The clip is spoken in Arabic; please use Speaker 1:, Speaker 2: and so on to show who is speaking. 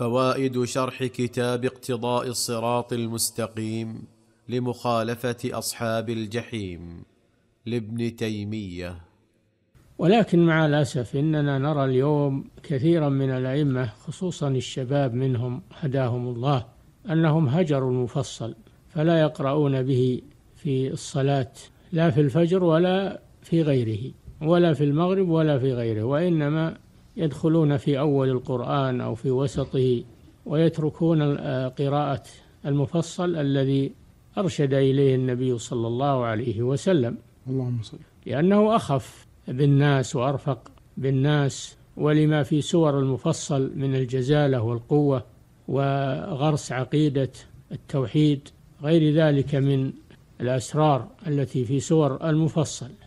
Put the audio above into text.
Speaker 1: فوائد شرح كتاب اقتضاء الصراط المستقيم لمخالفه اصحاب الجحيم لابن تيميه
Speaker 2: ولكن مع الاسف اننا نرى اليوم كثيرا من الائمه خصوصا الشباب منهم هداهم الله انهم هجروا المفصل فلا يقرؤون به في الصلاه لا في الفجر ولا في غيره ولا في المغرب ولا في غيره وانما يدخلون في أول القرآن أو في وسطه ويتركون آه، قراءة المفصل الذي أرشد إليه النبي صلى الله عليه وسلم اللهم صل لأنه أخف بالناس وأرفق بالناس ولما في سور المفصل من الجزالة والقوة وغرس عقيدة التوحيد غير ذلك من الأسرار التي في سور المفصل